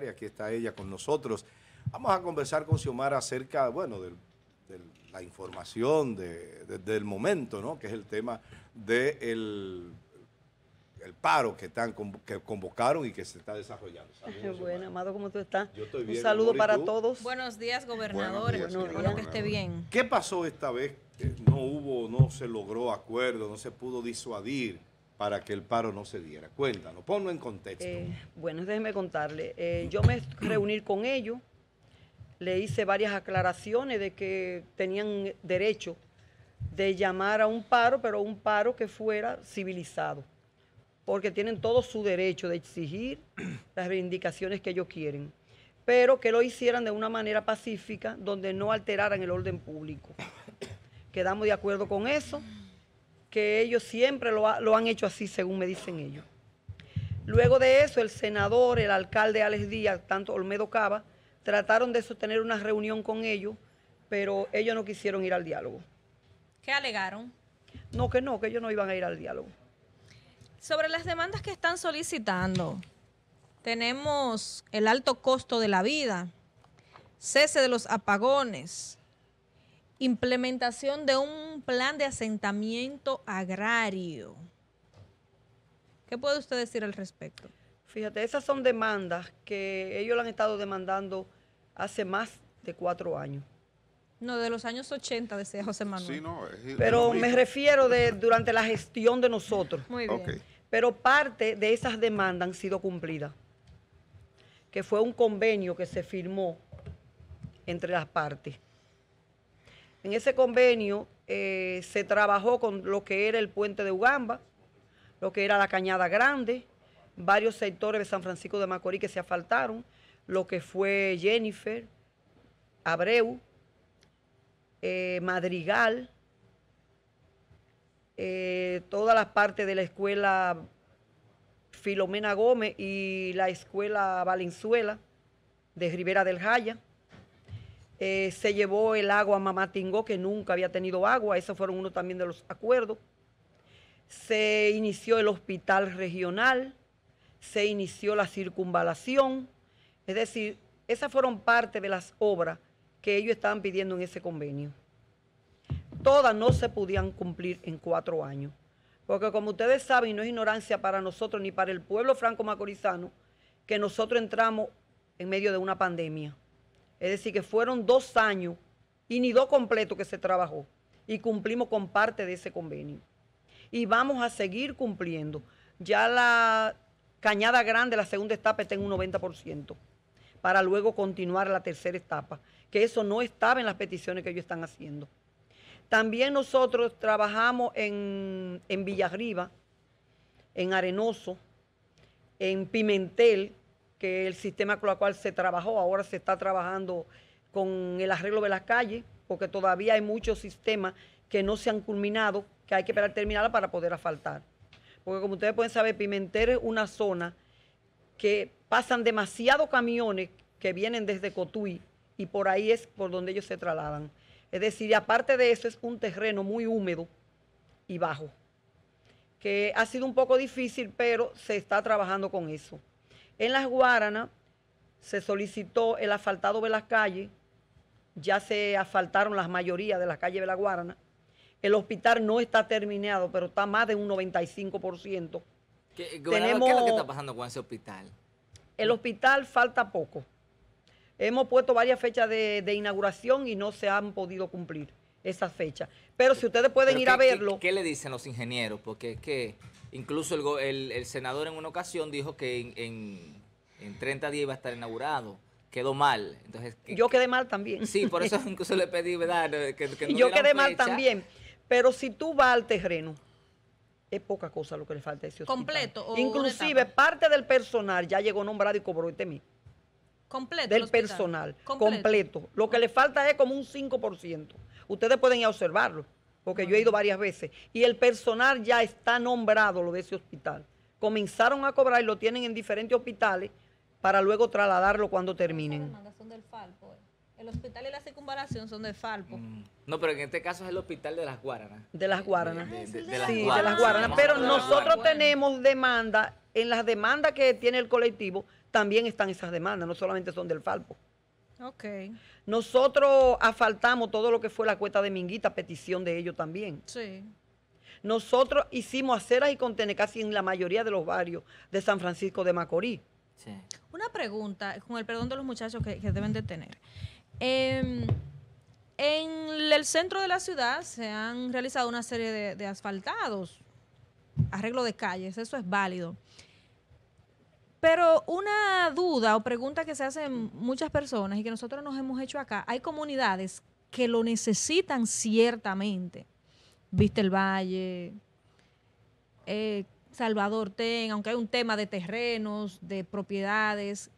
y aquí está ella con nosotros. Vamos a conversar con Xiomara acerca, bueno, de la información de, del momento, ¿no? que es el tema del de el, paro que, están, que convocaron y que se está desarrollando. bueno, Amado, ¿cómo tú estás? Un saludo para todos. Buenos días, gobernadores que esté bien. ¿Qué pasó esta vez? No hubo, no se logró acuerdo, no se pudo disuadir para que el paro no se diera. Cuéntanos, ponlo en contexto. Eh, bueno, déjeme contarle. Eh, yo me reuní con ellos, le hice varias aclaraciones de que tenían derecho de llamar a un paro, pero un paro que fuera civilizado, porque tienen todo su derecho de exigir las reivindicaciones que ellos quieren, pero que lo hicieran de una manera pacífica, donde no alteraran el orden público. Quedamos de acuerdo con eso que ellos siempre lo, han hecho así, según me dicen ellos. Luego de eso, el senador, el alcalde Alex Díaz, tanto Olmedo Cava, trataron de sostener una reunión con ellos, pero ellos no quisieron ir al diálogo. ¿Qué alegaron? No, que no, que ellos no iban a ir al diálogo. Sobre las demandas que están solicitando, tenemos el alto costo de la vida, cese de los apagones, implementación de un plan de asentamiento agrario. ¿Qué puede usted decir al respecto? Fíjate, esas son demandas que ellos lo han estado demandando hace más de cuatro años. No, de los años 80, decía José Manuel. Sí, no, Pero me refiero de durante la gestión de nosotros. Muy bien. Pero parte de esas demandas han sido cumplidas, que fue un convenio que se firmó entre las partes. En ese convenio eh, se trabajó con lo que era el puente de Ugamba, lo que era la Cañada Grande, varios sectores de San Francisco de Macorís que se asfaltaron, lo que fue Jennifer, Abreu, eh, Madrigal, eh, todas las partes de la escuela Filomena Gómez y la escuela Valenzuela de Rivera del Jaya. Eh, se llevó el agua a Mamá que nunca había tenido agua. Esos fueron uno también de los acuerdos. Se inició el hospital regional. Se inició la circunvalación. Es decir, esas fueron parte de las obras que ellos estaban pidiendo en ese convenio. Todas no se podían cumplir en cuatro años. Porque como ustedes saben, no es ignorancia para nosotros ni para el pueblo franco macorizano, que nosotros entramos en medio de una pandemia. Es decir, que fueron dos años y ni dos completos que se trabajó y cumplimos con parte de ese convenio. Y vamos a seguir cumpliendo. Ya la Cañada Grande, la segunda etapa, está en un 90%, para luego continuar la tercera etapa, que eso no estaba en las peticiones que ellos están haciendo. También nosotros trabajamos en, en Villarriba, en Arenoso, en Pimentel, que el sistema con el cual se trabajó, ahora se está trabajando con el arreglo de las calles, porque todavía hay muchos sistemas que no se han culminado, que hay que esperar terminar para poder asfaltar. Porque como ustedes pueden saber, Pimentel es una zona que pasan demasiados camiones que vienen desde Cotuí y por ahí es por donde ellos se trasladan. Es decir, aparte de eso, es un terreno muy húmedo y bajo, que ha sido un poco difícil, pero se está trabajando con eso. En las Guaranas se solicitó el asfaltado de las calles, ya se asfaltaron las mayorías de las calles de la Guarana. El hospital no está terminado, pero está más de un 95%. ¿Qué, es lo que está pasando con ese hospital? El hospital falta poco. Hemos puesto varias fechas de inauguración y no se han podido cumplir esa fecha. Pero si ustedes pueden ir a verlo... ¿qué, le dicen los ingenieros? Porque es que incluso el, senador en una ocasión dijo que en, 30 días iba a estar inaugurado quedó mal. Entonces, yo quedé mal también. Sí, por eso incluso le pedí, ¿verdad? yo quedé mal también. Pero si tú vas al terreno, es poca cosa lo que le falta a ese Completo. Inclusive parte del personal ya llegó nombrado y cobró este mí. Completo. Del personal. completo. Lo que le falta es como un 5%. Ustedes pueden ir observarlo, porque yo he ido varias veces. Y el personal ya está nombrado, lo de ese hospital. Comenzaron a cobrar y lo tienen en diferentes hospitales para luego trasladarlo cuando terminen. son del Falpo. Eh. El hospital y la circunvalación son del Falpo. Mm. No, pero en este caso es el hospital de las Guaranas. De las Guaranas. sí, de las Guaranas. Pero nosotros tenemos demanda, en las demandas que tiene el colectivo, también están esas demandas, no solamente son del Falpo. Okay. Nosotros asfaltamos todo lo que fue la cuesta de Minguita, petición de ellos también. Sí. Nosotros hicimos aceras y contener casi en la mayoría de los barrios de San Francisco de Macorís. Sí. Una pregunta, con el perdón de los muchachos que, deben de tener. Em, en el centro de la ciudad se han realizado una serie de asfaltados, arreglo de calles, eso es válido. Pero una duda o pregunta que se hacen muchas personas y que nosotros nos hemos hecho acá, hay comunidades que lo necesitan ciertamente. Viste el Valle, eh, Salvador Ten, aunque hay un tema de terrenos, de propiedades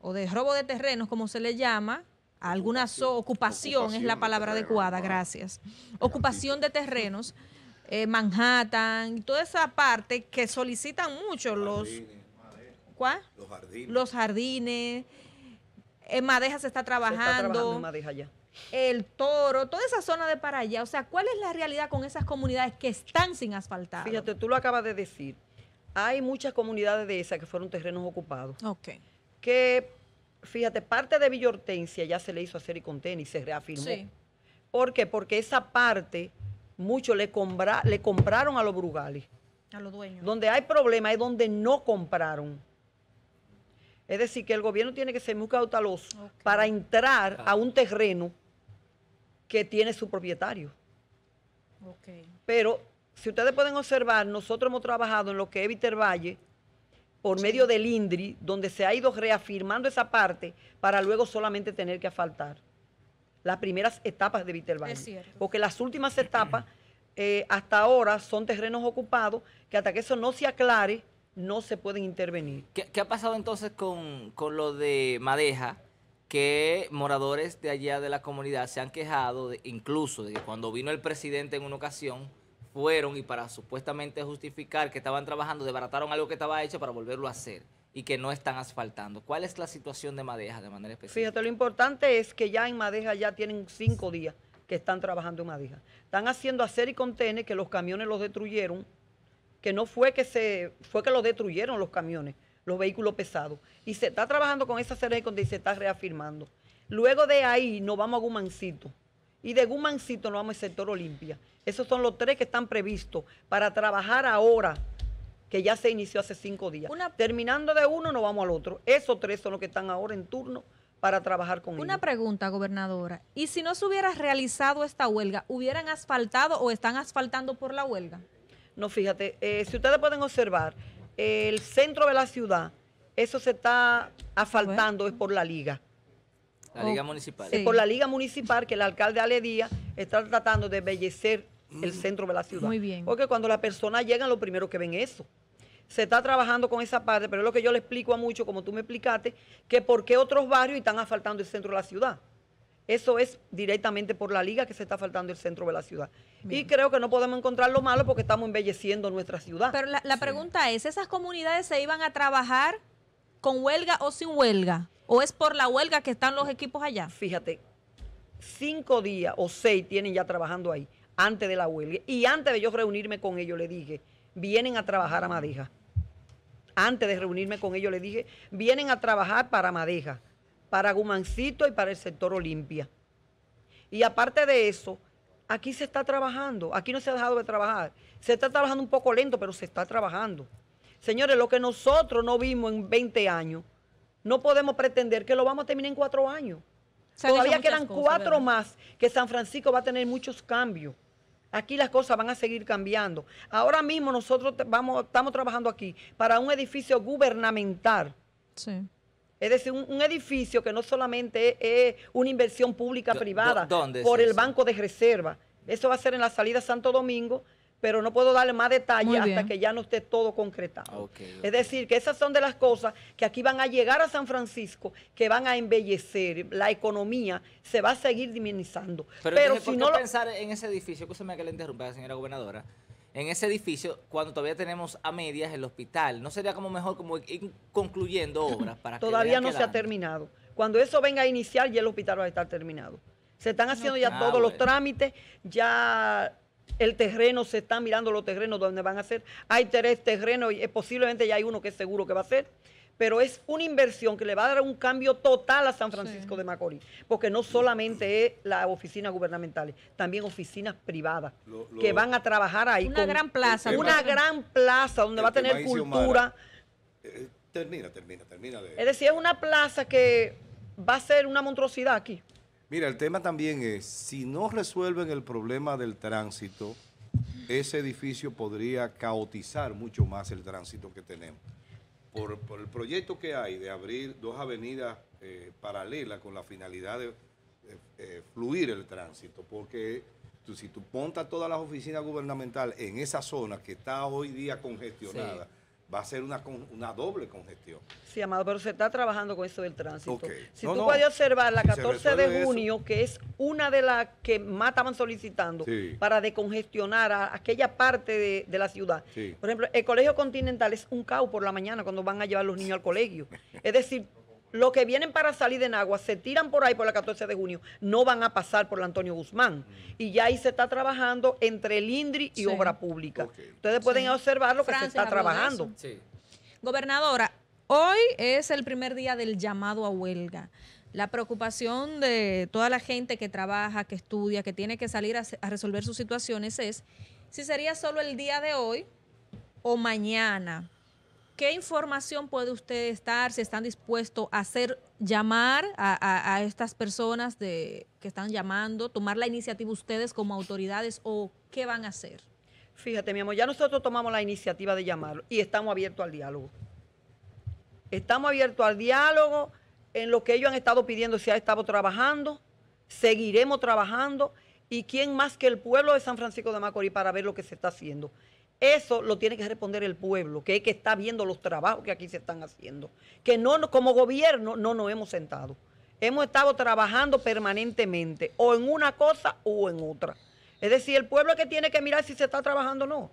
o de robo de terrenos, como se le llama, alguna ocupación, es la palabra adecuada, gracias. Ocupación de terrenos, eh, Manhattan, toda esa parte que solicitan mucho los... ¿Cuál? Los jardines. Los jardines. En eh, Madeja se está trabajando. Se está trabajando en Madeja ya. El toro, toda esa zona de para allá. O sea, ¿cuál es la realidad con esas comunidades que están sin asfaltar? Fíjate, tú lo acabas de decir. Hay muchas comunidades de esas que fueron terrenos ocupados. Ok. Que, fíjate, parte de Villortencia ya se le hizo hacer y con y se reafirmó. Sí. ¿Por qué? Porque esa parte, muchos le, le compraron a los brugales. A los dueños. Donde hay problemas es donde no compraron. Es decir, que el gobierno tiene que ser muy cauteloso para entrar a un terreno que tiene su propietario. Pero si ustedes pueden observar, nosotros hemos trabajado en lo que es Valle por medio del INDRI, donde se ha ido reafirmando esa parte para luego solamente tener que asfaltar las primeras etapas de Vitervalle. Porque las últimas etapas eh, hasta ahora son terrenos ocupados que hasta que eso no se aclare, no se pueden intervenir. ¿Qué, ha pasado entonces con, lo de Madeja? Que moradores de allá de la comunidad se han quejado, incluso de que cuando vino el presidente en una ocasión, fueron y para supuestamente justificar que estaban trabajando, desbarataron algo que estaba hecho para volverlo a hacer y que no están asfaltando. ¿Cuál es la situación de Madeja de manera específica? Fíjate, lo importante es que ya en Madeja ya tienen cinco días que están trabajando en Madeja. Están haciendo hacer y contener que los camiones los destruyeron que no fue que se fue que lo destruyeron los camiones, los vehículos pesados. Y se está trabajando con esa serie y se está reafirmando. Luego de ahí nos vamos a Gumancito. Y de Gumancito nos vamos al sector Olimpia. Esos son los tres que están previstos para trabajar ahora, que ya se inició hace cinco días. Terminando de uno, nos vamos al otro. Esos tres son los que están ahora en turno para trabajar con Una pregunta, gobernadora. ¿Y si no se hubiera realizado esta huelga, hubieran asfaltado o están asfaltando por la huelga? No, fíjate, eh, si ustedes pueden observar, el centro de la ciudad, eso se está asfaltando, es por la liga. La liga municipal. Es por la liga municipal que el alcalde Ale Díaz está tratando de embellecer el mm. centro de la ciudad. Muy bien. Porque cuando las personas llegan, lo primero que ven es eso se está trabajando con esa parte, pero es lo que yo le explico a muchos, como tú me explicaste, que por qué otros barrios están asfaltando el centro de la ciudad. Eso es directamente por la liga que se está faltando el centro de la ciudad. Y creo que no podemos encontrar lo malo porque estamos embelleciendo nuestra ciudad. Pero la, pregunta es, ¿esas comunidades se iban a trabajar con huelga o sin huelga? ¿O es por la huelga que están los equipos allá? Fíjate, cinco días o seis tienen ya trabajando ahí, antes de la huelga. Y antes de yo reunirme con ellos, le dije, vienen a trabajar a Madeja. Antes de reunirme con ellos, le dije, vienen a trabajar para Madeja para Gumancito y para el sector Olimpia. Y aparte de eso, aquí se está trabajando, aquí no se ha dejado de trabajar. Se está trabajando un poco lento, pero se está trabajando. Señores, lo que nosotros no vimos en 20 años, no podemos pretender que lo vamos a terminar en cuatro años. Todavía quedan 4 cuatro más que San Francisco va a tener muchos cambios. Aquí las cosas van a seguir cambiando. Ahora mismo nosotros vamos, estamos trabajando aquí para un edificio gubernamental. Sí. Es decir, un, edificio que no solamente es, una inversión pública privada por el Banco de Reserva. Eso va a ser en la salida Santo Domingo, pero no puedo darle más detalles hasta que ya no esté todo concretado. Es decir, que esas son de las cosas que aquí van a llegar a San Francisco, que van a embellecer la economía, se va a seguir diminuyendo. Pero, si no pensar en ese edificio, que le interrumpa, señora gobernadora, en ese edificio cuando todavía tenemos a medias el hospital? ¿No sería como mejor como ir concluyendo obras para que Todavía no se ha terminado. Cuando eso venga a iniciar ya el hospital va a estar terminado. Se están haciendo ya todos los trámites, ya el terreno, se están mirando los terrenos donde van a ser. Hay tres terrenos y posiblemente ya hay uno que es seguro que va a ser pero es una inversión que le va a dar un cambio total a San Francisco de Macorís, porque no solamente es las oficinas gubernamentales, también oficinas privadas que van a trabajar ahí. Una gran plaza. una gran plaza donde va a tener cultura. Eh, termina, termina, termina. De... Es decir, es una plaza que va a ser una monstruosidad aquí. Mira, el tema también es, si no resuelven el problema del tránsito, ese edificio podría caotizar mucho más el tránsito que tenemos por, el proyecto que hay de abrir dos avenidas eh, paralelas con la finalidad de eh, fluir el tránsito, porque si tú pontas todas las oficinas gubernamentales en esa zona que está hoy día congestionada, va a ser una, una doble congestión. Sí, Amado, pero se está trabajando con eso del tránsito. Si tú puedes observar, la 14 de junio, que es una de las que más estaban solicitando para decongestionar a aquella parte de, la ciudad. Por ejemplo, el Colegio Continental es un caos por la mañana cuando van a llevar los niños al colegio. es decir, los que vienen para salir de agua, se tiran por ahí por la 14 de junio, no van a pasar por la Antonio Guzmán. Mm. Y ya ahí se está trabajando entre el INDRI y Obra Pública. Ustedes pueden observar lo que se está trabajando. Gobernadora, hoy es el primer día del llamado a huelga. La preocupación de toda la gente que trabaja, que estudia, que tiene que salir a resolver sus situaciones es si sería solo el día de hoy o mañana ¿Qué información puede usted estar, si están dispuestos a hacer llamar a, estas personas de, que están llamando, tomar la iniciativa ustedes como autoridades o qué van a hacer? Fíjate, mi amor, ya nosotros tomamos la iniciativa de llamarlo y estamos abiertos al diálogo. Estamos abiertos al diálogo en lo que ellos han estado pidiendo, si ha estado trabajando, seguiremos trabajando y quién más que el pueblo de San Francisco de Macorís para ver lo que se está haciendo. Eso lo tiene que responder el pueblo, que es que está viendo los trabajos que aquí se están haciendo. Que no, como gobierno no nos hemos sentado. Hemos estado trabajando permanentemente, o en una cosa o en otra. Es decir, el pueblo es que tiene que mirar si se está trabajando o no.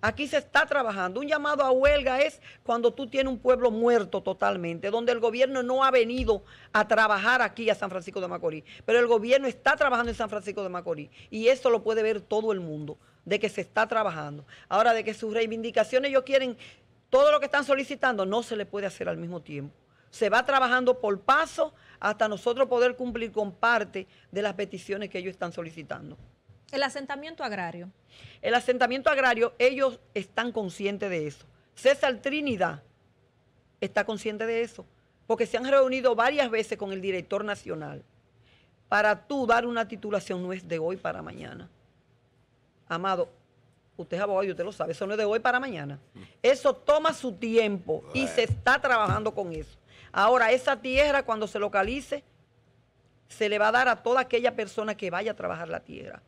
Aquí se está trabajando. Un llamado a huelga es cuando tú tienes un pueblo muerto totalmente, donde el gobierno no ha venido a trabajar aquí a San Francisco de Macorís, pero el gobierno está trabajando en San Francisco de Macorís y eso lo puede ver todo el mundo de que se está trabajando. Ahora, de que sus reivindicaciones ellos quieren, todo lo que están solicitando, no se le puede hacer al mismo tiempo. Se va trabajando por paso hasta nosotros poder cumplir con parte de las peticiones que ellos están solicitando. El asentamiento agrario. El asentamiento agrario, ellos están conscientes de eso. César Trinidad está consciente de eso, porque se han reunido varias veces con el director nacional. Para tú dar una titulación no es de hoy para mañana amado, usted es abogado y usted lo sabe, eso no es de hoy para mañana. Eso toma su tiempo y se está trabajando con eso. Ahora, esa tierra cuando se localice, se le va a dar a toda aquella persona que vaya a trabajar la tierra.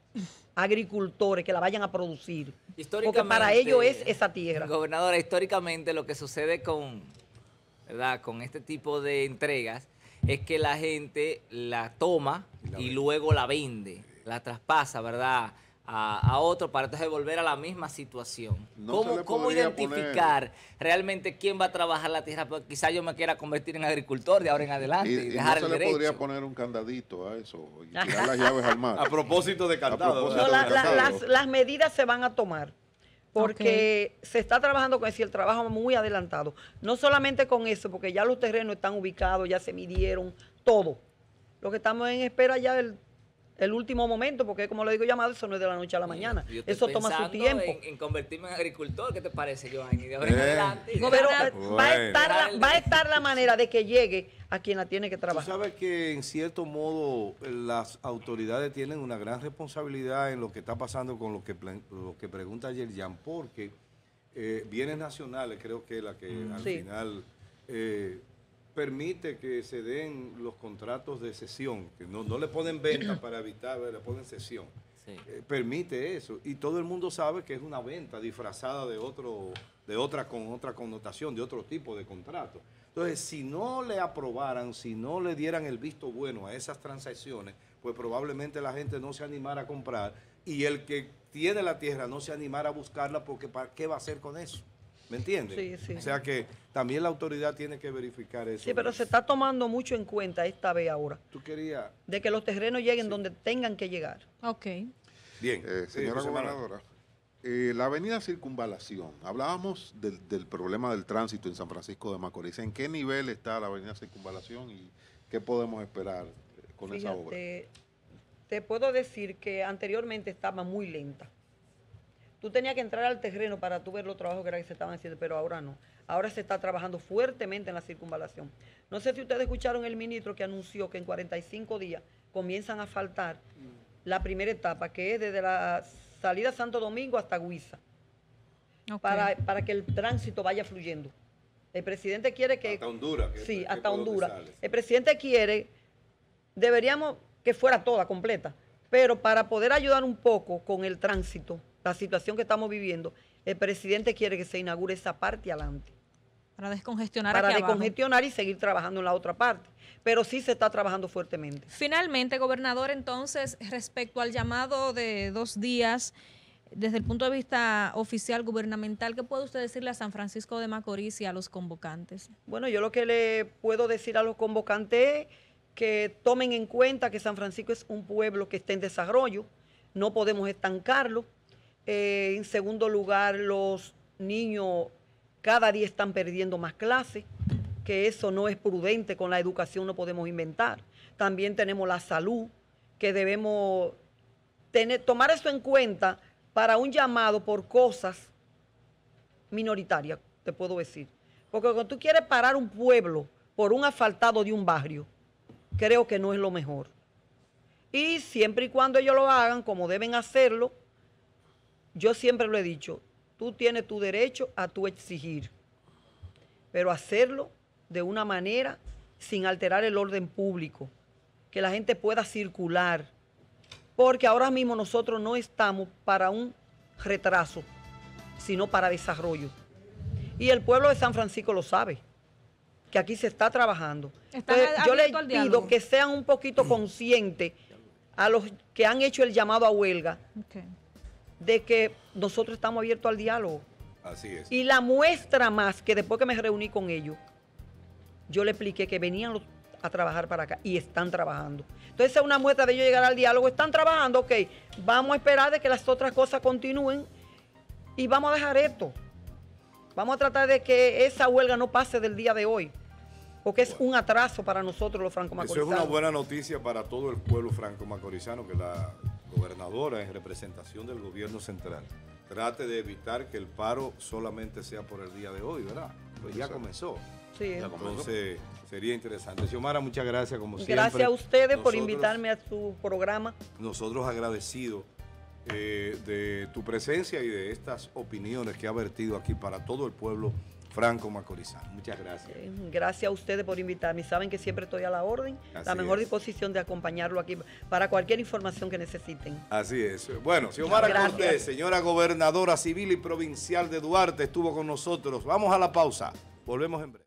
Agricultores que la vayan a producir. Porque para ellos es esa tierra. Gobernadora, históricamente lo que sucede con, con este tipo de entregas es que la gente la toma y luego la vende, la traspasa, ¿verdad? a, otro para entonces volver a la misma situación. ¿Cómo, identificar realmente quién va a trabajar la tierra? Porque quizás yo me quiera convertir en agricultor de ahora en adelante y, dejar no el se le podría poner un candadito a eso y tirar las llaves al mar. A propósito de candado. las, medidas se van a tomar. Porque se está trabajando con eso el trabajo muy adelantado. No solamente con eso, porque ya los terrenos están ubicados, ya se midieron, todo. Lo que estamos en espera ya del el último momento, porque como le digo llamado, eso no es de la noche a la mañana. eso toma su tiempo. En, convertirme en agricultor, ¿qué te parece, Joan? De ahora eh. adelante. Eh, va, a estar la, manera de que llegue a quien la tiene que trabajar. Tú sabes que en cierto modo las autoridades tienen una gran responsabilidad en lo que está pasando con lo que, lo que pregunta ayer porque eh, bienes nacionales creo que es la que mm. al final eh, permite que se den los contratos de sesión, que no, le ponen venta para evitar, le ponen sesión. Eh, permite eso. Y todo el mundo sabe que es una venta disfrazada de otro, de otra con otra connotación, de otro tipo de contrato. Entonces, si no le aprobaran, si no le dieran el visto bueno a esas transacciones, pues probablemente la gente no se animara a comprar y el que tiene la tierra no se animara a buscarla porque ¿para qué va a hacer con eso? ¿Me entiendes? Sí, sí. O sea que también la autoridad tiene que verificar eso. Sí, pero se está tomando mucho en cuenta esta vez ahora. Tú querías... De que los terrenos lleguen donde tengan que llegar. Ok. Bien. Eh, señora gobernadora, eh, la avenida Circunvalación, hablábamos del, problema del tránsito en San Francisco de Macorís. ¿En qué nivel está la avenida Circunvalación y qué podemos esperar eh, con esa obra? Te puedo decir que anteriormente estaba muy lenta Tú tenías que entrar al terreno para tú ver los trabajos que, era que se estaban haciendo, pero ahora no. Ahora se está trabajando fuertemente en la circunvalación. No sé si ustedes escucharon el ministro que anunció que en 45 días comienzan a faltar la primera etapa, que es desde la salida Santo Domingo hasta Guisa, para, para que el tránsito vaya fluyendo. El presidente quiere que... Hasta Honduras. sí, hasta Honduras. El presidente quiere, deberíamos que fuera toda, completa, pero para poder ayudar un poco con el tránsito, la situación que estamos viviendo, el presidente quiere que se inaugure esa parte adelante. Para descongestionar. Para descongestionar y seguir trabajando en la otra parte. Pero sí se está trabajando fuertemente. Finalmente, gobernador, entonces, respecto al llamado de dos días, desde el punto de vista oficial, gubernamental, ¿qué puede usted decirle a San Francisco de Macorís y a los convocantes? Bueno, yo lo que le puedo decir a los convocantes es que tomen en cuenta que San Francisco es un pueblo que está en desarrollo, no podemos estancarlo eh, en segundo lugar, los niños cada día están perdiendo más clases, que eso no es prudente, con la educación no podemos inventar. También tenemos la salud, que debemos tomar eso en cuenta para un llamado por cosas minoritarias, te puedo decir. Porque cuando tú quieres parar un pueblo por un asfaltado de un barrio, creo que no es lo mejor. Y siempre y cuando ellos lo hagan como deben hacerlo, yo siempre lo he dicho, tú tienes tu derecho a tu exigir, pero hacerlo de una manera sin alterar el orden público, que la gente pueda circular, porque ahora mismo nosotros no estamos para un retraso, sino para desarrollo. Y el pueblo de San Francisco lo sabe, que aquí se está trabajando. yo le pido que sean un poquito conscientes a los que han hecho el llamado a huelga de que nosotros estamos abiertos al diálogo. Así es. Y la muestra más que después que me reuní con ellos, yo le expliqué que venían a trabajar para acá y están trabajando. Entonces es una muestra de ellos llegar al diálogo, están trabajando, ok, vamos a esperar de que las otras cosas continúen y vamos a dejar esto. Vamos a tratar de que esa huelga no pase del día de hoy, porque es un atraso para nosotros los franco-macorizanos. Eso es una buena noticia para todo el pueblo franco-macorizano que la gobernadora en representación del gobierno central, trate de evitar que el paro solamente sea por el día de hoy, ¿verdad? Pues ya comenzó. Sí. Entonces sería interesante. Xiomara, muchas gracias como siempre. Gracias a ustedes por invitarme a su programa. Nosotros agradecidos eh, de tu presencia y de estas opiniones que ha vertido aquí para todo el pueblo Franco Macorizano. Muchas gracias. Eh, gracias a ustedes por invitarme. Saben que siempre estoy a la orden, la mejor disposición de acompañarlo aquí para cualquier información que necesiten. Así es. Bueno, Xiomara Cortés, señora gobernadora civil y provincial de Duarte, estuvo con nosotros. Vamos a la pausa. Volvemos en breve.